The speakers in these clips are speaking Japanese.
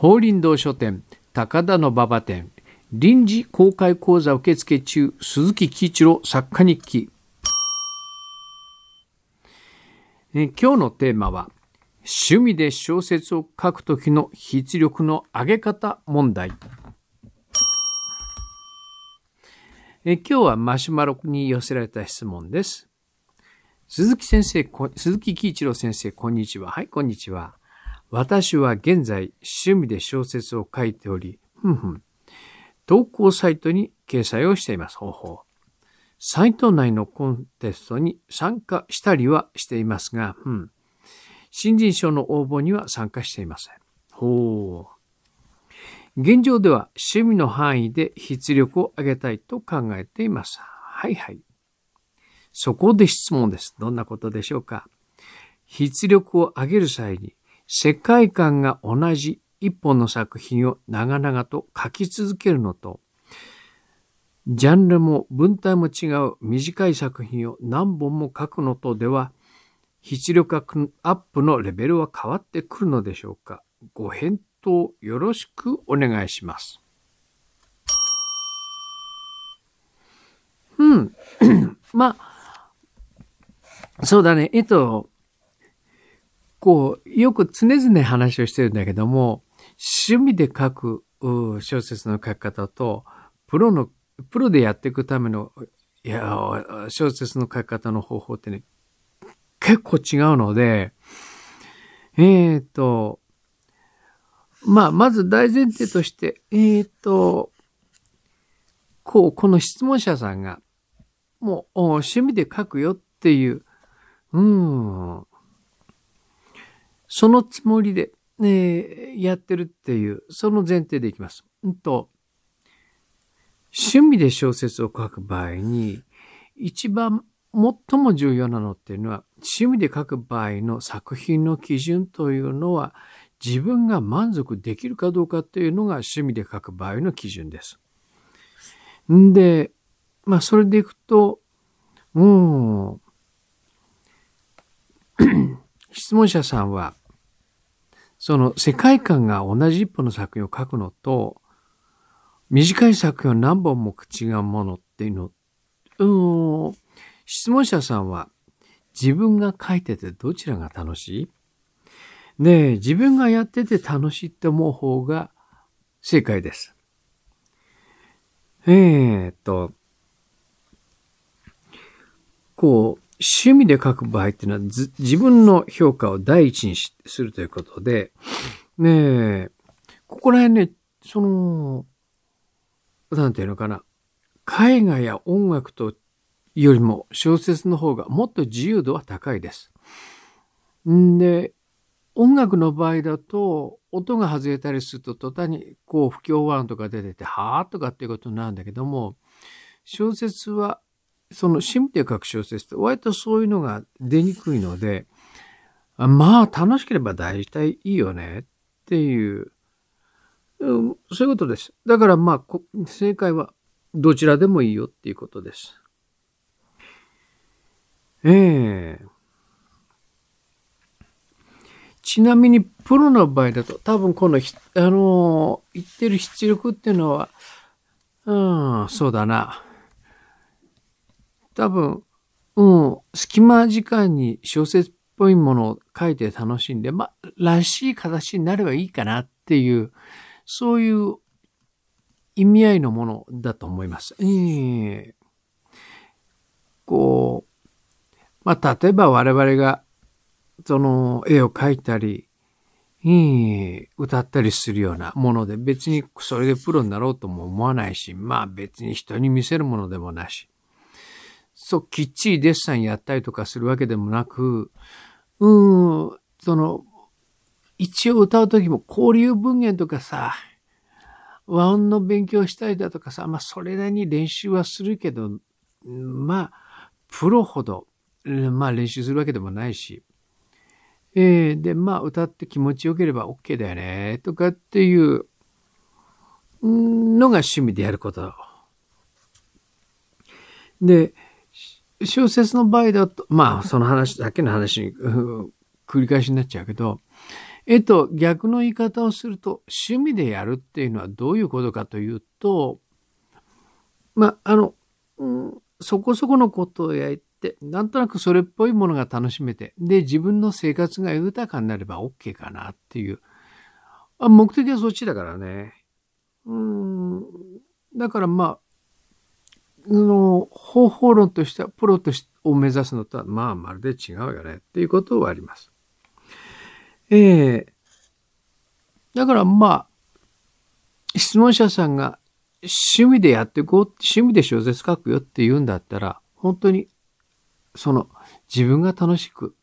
法輪堂書店高田の馬場店臨時公開講座受付中鈴木喜一郎作家日記え今日のテーマは趣味で小説を書くときの筆力の上げ方問題え今日はマシュマロに寄せられた質問です鈴木先生鈴木喜一郎先生こんにちははいこんにちは私は現在趣味で小説を書いており、ふんふん。投稿サイトに掲載をしています。方法。サイト内のコンテストに参加したりはしていますが、うん。新人賞の応募には参加していません。ほう。現状では趣味の範囲で筆力を上げたいと考えています。はいはい。そこで質問です。どんなことでしょうか。筆力を上げる際に世界観が同じ一本の作品を長々と書き続けるのと、ジャンルも文体も違う短い作品を何本も書くのとでは、筆力アップのレベルは変わってくるのでしょうかご返答よろしくお願いします。うん。まあ、そうだね。えっと、構よく常々話をしてるんだけども、趣味で書く小説の書き方と、プロの、プロでやっていくための、いや、小説の書き方の方法ってね、結構違うので、えっ、ー、と、まあ、まず大前提として、えっ、ー、と、こう、この質問者さんが、もう、趣味で書くよっていう、うん、そのつもりで、ね、やってるっていう、その前提でいきます。うんと、趣味で小説を書く場合に、一番最も重要なのっていうのは、趣味で書く場合の作品の基準というのは、自分が満足できるかどうかというのが趣味で書く場合の基準です。んで、まあ、それでいくと、うん、質問者さんは、その世界観が同じ一本の作品を書くのと、短い作品を何本も違うものっていうの、うん、質問者さんは自分が書いててどちらが楽しいで、自分がやってて楽しいって思う方が正解です。えー、っと、こう、趣味で書く場合っていうのは、自分の評価を第一にするということで、ねえ、ここら辺ね、その、なんていうのかな、絵画や音楽とよりも小説の方がもっと自由度は高いです。んで、音楽の場合だと、音が外れたりすると途端にこう不協和音とか出てて、はあとかっていうことになるんだけども、小説はその神ンプル書く小説って割とそういうのが出にくいので、まあ楽しければ大体いいよねっていう、うん、そういうことです。だからまあ正解はどちらでもいいよっていうことです。ええー、ちなみにプロの場合だと多分このあのー、言ってる出力っていうのは、うん、そうだな。多分、うん、隙間時間に小説っぽいものを書いて楽しんで、まあ、らしい形になればいいかなっていう、そういう意味合いのものだと思います。えー、こう、まあ、例えば我々が、その、絵を描いたり、えー、歌ったりするようなもので、別にそれでプロになろうとも思わないし、まあ別に人に見せるものでもなし。そう、きっちりデッサンやったりとかするわけでもなく、うん、その、一応歌う時も交流文言とかさ、和音の勉強したりだとかさ、まあそれなりに練習はするけど、まあ、プロほど、まあ練習するわけでもないし、えー、で、まあ歌って気持ちよければ OK だよね、とかっていうのが趣味でやること。で、小説の場合だと、まあ、その話だけの話に、繰り返しになっちゃうけど、えっと逆の言い方をすると、趣味でやるっていうのはどういうことかというと、まあ、あの、うん、そこそこのことをやって、なんとなくそれっぽいものが楽しめて、で、自分の生活が豊かになれば OK かなっていう。あ目的はそっちだからね。うん。だからまあ、の方法論としてはプロとしてを目指すのとはまあまるで違うよねっていうことはあります。ええー、だからまあ質問者さんが趣味でやっていこう趣味で小説書くよって言うんだったら本当にその自分が楽しく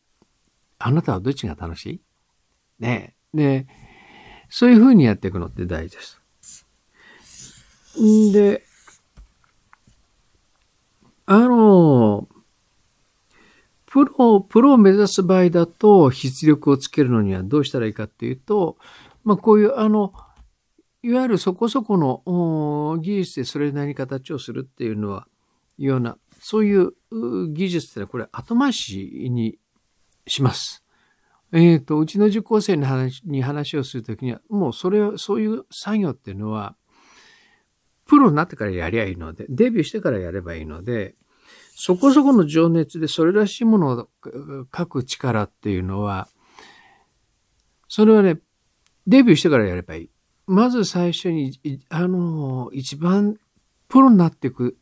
あなたはどっちが楽しいねえ。で、そういうふうにやっていくのって大事です。んで、あの、プロ、プロを目指す場合だと、実力をつけるのにはどうしたらいいかっていうと、まあ、こういう、あの、いわゆるそこそこの技術でそれなりに形をするっていうのは、ような、そういう技術ってのは、これ後回しにします。えっ、ー、と、うちの受講生に話に話をするときには、もうそれ、そういう作業っていうのは、プロになってからやりゃいいので、デビューしてからやればいいので、そこそこの情熱でそれらしいものを書く力っていうのは、それはね、デビューしてからやればいい。まず最初に、あの、一番プロになっていく、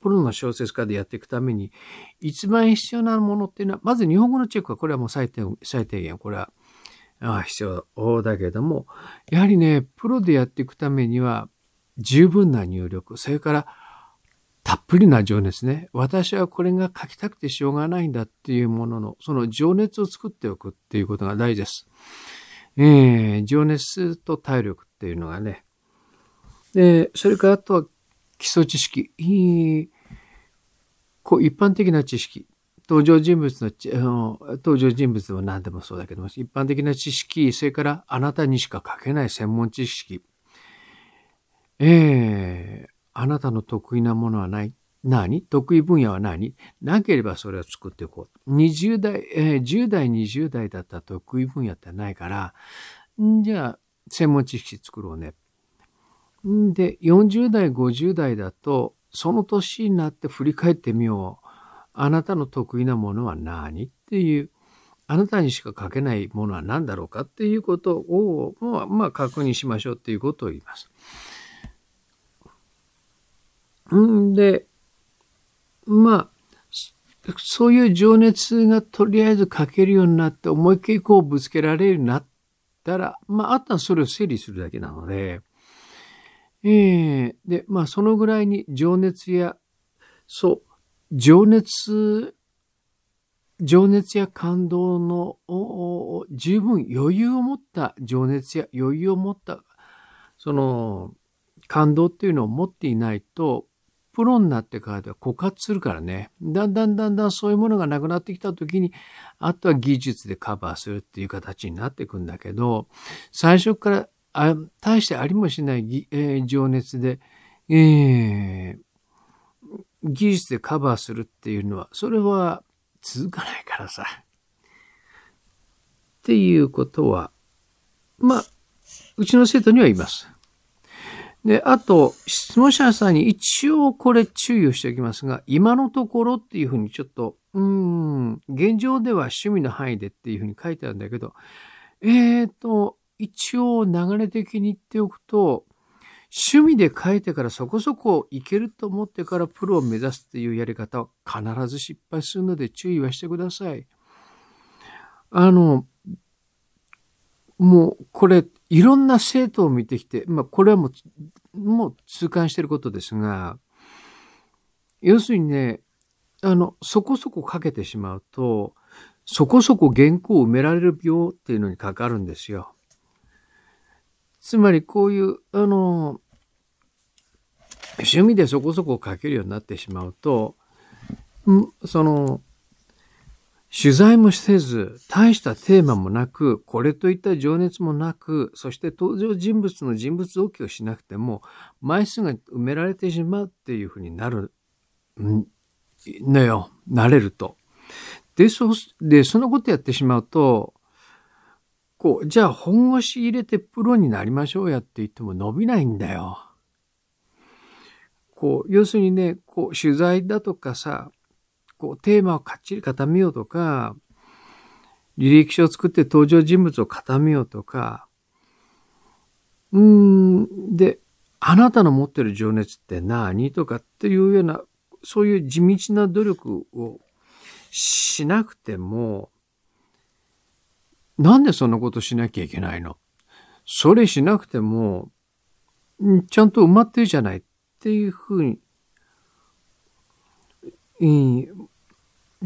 プロの小説家でやっていくために、一番必要なものっていうのは、まず日本語のチェックは、これはもう最低最低限、これは必要だけども、やはりね、プロでやっていくためには、十分な入力、それからたっぷりな情熱ね。私はこれが書きたくてしょうがないんだっていうものの、その情熱を作っておくっていうことが大事です。えー、情熱と体力っていうのがね。で、それからあとは基礎知識。こう一般的な知識。登場人物の、あの登場人物でも何でもそうだけども、一般的な知識、それからあなたにしか書けない専門知識。ええー、あなたの得意なものはない何得意分野は何なければそれを作っていこう。20代、えー、10代、20代だったら得意分野ってないから、じゃあ、専門知識作ろうね。んで、40代、50代だと、その年になって振り返ってみよう。あなたの得意なものは何っていう、あなたにしか書けないものは何だろうかっていうことを、まあ、まあ、確認しましょうっていうことを言います。んで、まあ、そういう情熱がとりあえず書けるようになって、思いっきりこうぶつけられるようになったら、まあ、あとはそれを整理するだけなので、ええー、で、まあ、そのぐらいに情熱や、そう、情熱、情熱や感動の十分余裕を持った情熱や余裕を持った、その、感動っていうのを持っていないと、プロになってからでは枯渇するからね。だんだんだんだんそういうものがなくなってきた時に、あとは技術でカバーするっていう形になっていくんだけど、最初からあ大してありもしない、えー、情熱で、えー、技術でカバーするっていうのは、それは続かないからさ。っていうことは、まあ、うちの生徒には言います。で、あと、質問者さんに一応これ注意をしておきますが、今のところっていうふうにちょっと、うん、現状では趣味の範囲でっていうふうに書いてあるんだけど、えーと、一応流れ的に言っておくと、趣味で書いてからそこそこいけると思ってからプロを目指すっていうやり方は必ず失敗するので注意はしてください。あの、もうこれいろんな生徒を見てきて、まあ、これはもう、もう痛感してることですが、要するにね、あの、そこそこかけてしまうと、そこそこ原稿を埋められる病っていうのにかかるんですよ。つまりこういう、あの、趣味でそこそこ書けるようになってしまうと、その、取材もせず、大したテーマもなく、これといった情熱もなく、そして登場人物の人物動機をしなくても、枚数が埋められてしまうっていうふうになる、んのよ。なれると。で、そう、で、そのことやってしまうと、こう、じゃあ本腰入れてプロになりましょうやって言っても伸びないんだよ。こう、要するにね、こう、取材だとかさ、こうテーマをかっちり固めようとか、履歴書を作って登場人物を固めようとか、うん、で、あなたの持ってる情熱って何とかっていうような、そういう地道な努力をしなくても、なんでそんなことしなきゃいけないのそれしなくても、ちゃんと埋まってるじゃないっていうふうに、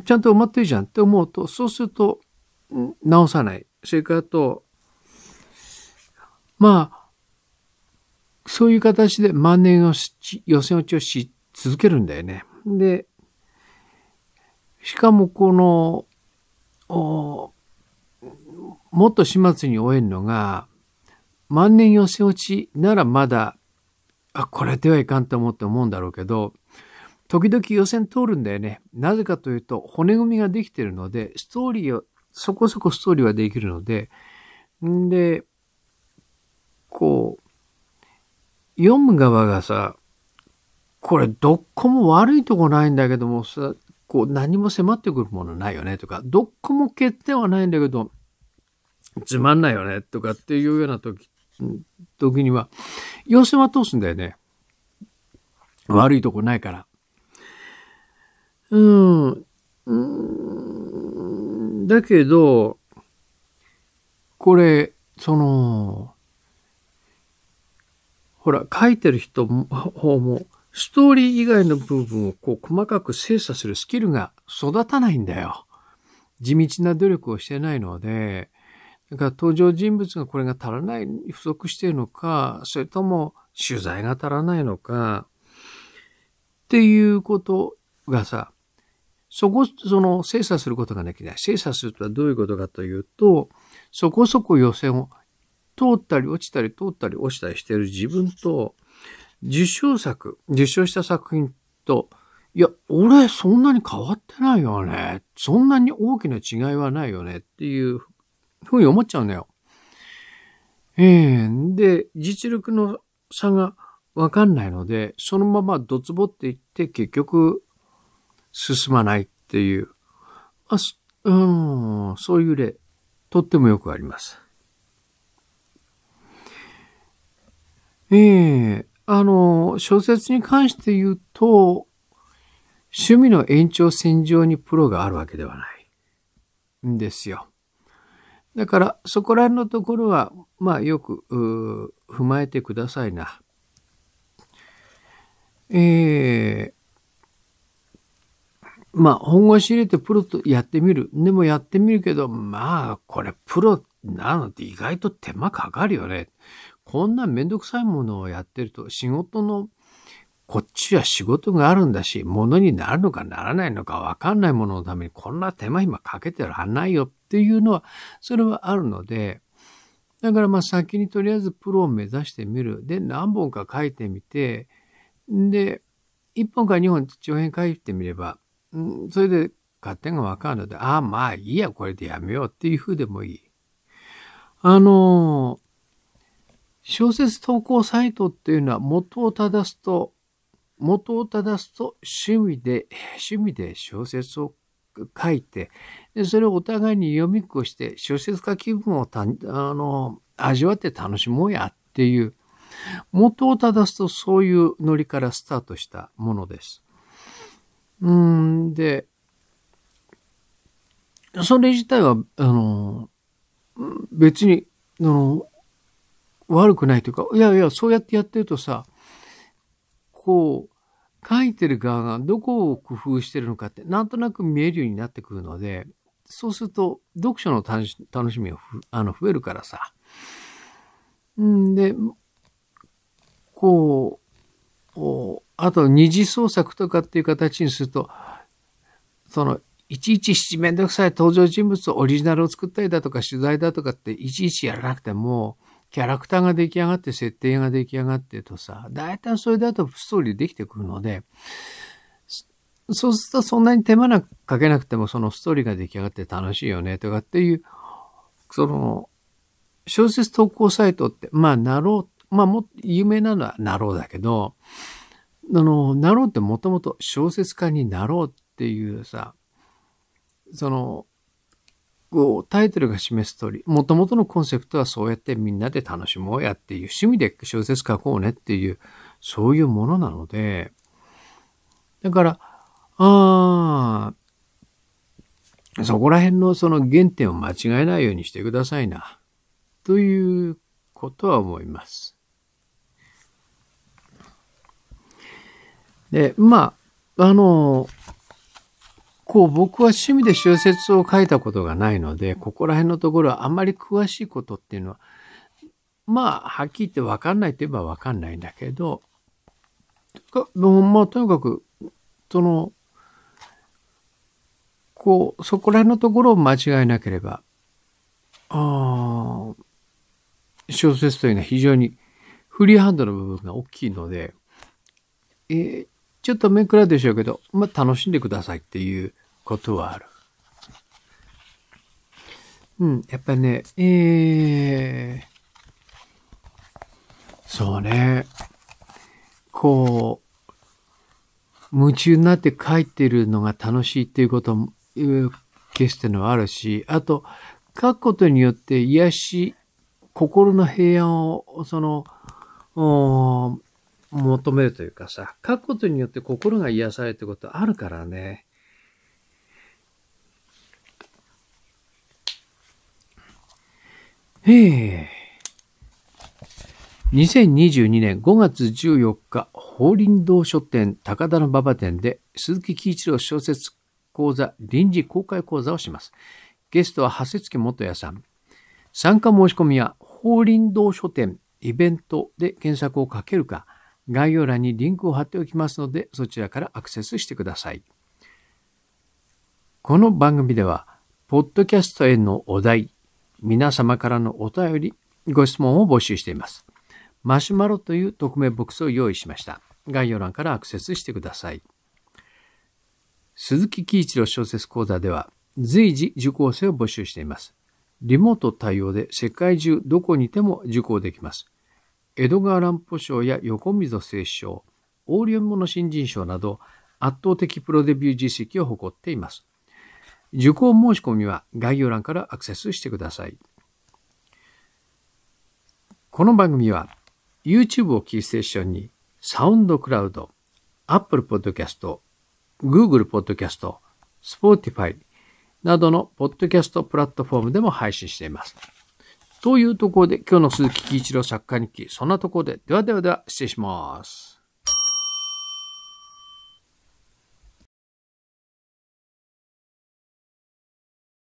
ちゃんと埋まってるじゃんって思うと、そうすると、直さない。それからと、まあ、そういう形で万年し、予選落ちをし続けるんだよね。で、しかもこの、おもっと始末に終えるのが、万年予選落ちならまだ、あ、これではいかんと思って思うんだろうけど、時々予選通るんだよね。なぜかというと、骨組みができてるので、ストーリーを、そこそこストーリーはできるので、んで、こう、読む側がさ、これどこも悪いとこないんだけどもさ、こう何も迫ってくるものないよねとか、どこも欠点はないんだけど、つまんないよねとかっていうような時、時には、要請は通すんだよね。悪いとこないから。うん。うん。だけど、これ、その、ほら、書いてる人も、方も、ストーリー以外の部分をこう細かく精査するスキルが育たないんだよ。地道な努力をしてないので、だから登場人物がこれが足らない、不足しているのか、それとも取材が足らないのか、っていうことがさ、そこ、その精査することができない。精査するとはどういうことかというと、そこそこ予選を通ったり落ちたり通ったり落ちたりしている自分と、受賞作、受賞した作品と、いや、俺そんなに変わってないよね。そんなに大きな違いはないよねっていうふうに思っちゃうんだよ。えー、で、実力の差がわかんないので、そのままドツボっていって結局進まないっていう、あうん、そういう例、とってもよくあります。ええー、あの、小説に関して言うと、趣味の延長線上にプロがあるわけではないんですよ。だから、そこら辺のところは、まあ、よく、踏まえてくださいな。ええー、まあ、本腰入れてプロとやってみる。でもやってみるけど、まあ、これプロなのって意外と手間かかるよね。こんなめんどくさいものをやってると、仕事の、こっちは仕事があるんだし、ものになるのかならないのかわかんないもののために、こんな手間暇かけてらんないよっていうのは、それはあるので、だからまあ先にとりあえずプロを目指してみる。で、何本か書いてみて、で、1本か2本長編書いてみれば、それで勝手がわかるので、ああ、まあいいや、これでやめようっていう風でもいい。あの、小説投稿サイトっていうのは元を正すと、元を正すと趣味で、趣味で小説を書いて、でそれをお互いに読みっこして、小説家気分をたあの味わって楽しもうやっていう、元を正すとそういうノリからスタートしたものです。うん、で、それ自体は、あの、別に、あの、悪くないというか、いやいや、そうやってやってるとさ、こう、書いてる側がどこを工夫してるのかって、なんとなく見えるようになってくるので、そうすると、読書の楽し楽しみがあの増えるからさ。んで、こう、あと二次創作とかっていう形にすると、その、いちいち七面倒くさい登場人物オリジナルを作ったりだとか取材だとかっていちいちやらなくても、キャラクターが出来上がって設定が出来上がってとさ、大体それだとストーリーできてくるので、そうするとそんなに手間なくかけなくてもそのストーリーが出来上がって楽しいよねとかっていう、その、小説投稿サイトって、まあ、なろうまあも有名なのはなろうだけど、あの、なろうってもともと小説家になろうっていうさ、その、こうタイトルが示す通り、もともとのコンセプトはそうやってみんなで楽しもうやっていう、趣味で小説書こうねっていう、そういうものなので、だから、ああ、そこら辺のその原点を間違えないようにしてくださいな、ということは思います。で、まあ、あの、こう僕は趣味で小説を書いたことがないので、ここら辺のところはあんまり詳しいことっていうのは、まあ、はっきり言って分かんないといえば分かんないんだけど、まあ、とにかく、その、こう、そこら辺のところを間違えなければ、あ小説というのは非常にフリーハンドの部分が大きいので、えー、ちょっと面食らうでしょうけど、まあ、楽しんでくださいっていうことはある。うん、やっぱりね、えー、そうね、こう、夢中になって書いてるのが楽しいっていうことも、決してのはあるし、あと、書くことによって癒し、心の平安を、その、求めるというかさ、書くことによって心が癒されるってことあるからね。ええ。2022年5月14日、法輪堂書店高田の馬場店で鈴木喜一郎小説講座臨時公開講座をします。ゲストは長谷月元也さん。参加申し込みは法輪堂書店イベントで検索をかけるか、概要欄にリンクを貼っておきますので、そちらからアクセスしてください。この番組では、ポッドキャストへのお題、皆様からのお便り、ご質問を募集しています。マシュマロという匿名ボックスを用意しました。概要欄からアクセスしてください。鈴木喜一郎小説講座では、随時受講生を募集しています。リモート対応で世界中どこにいても受講できます。江戸川乱歩賞や横溝正賞、オーリオンモの新人賞など圧倒的プロデビュー実績を誇っています。受講申し込みは概要欄からアクセスしてください。この番組は YouTube をキーステーションにサウンドクラウド、Apple Podcast、Google Podcast、Spotify などのポッドキャストプラットフォームでも配信しています。というところで、今日の鈴木喜一郎作家日記、そんなところで、ではではでは、失礼します。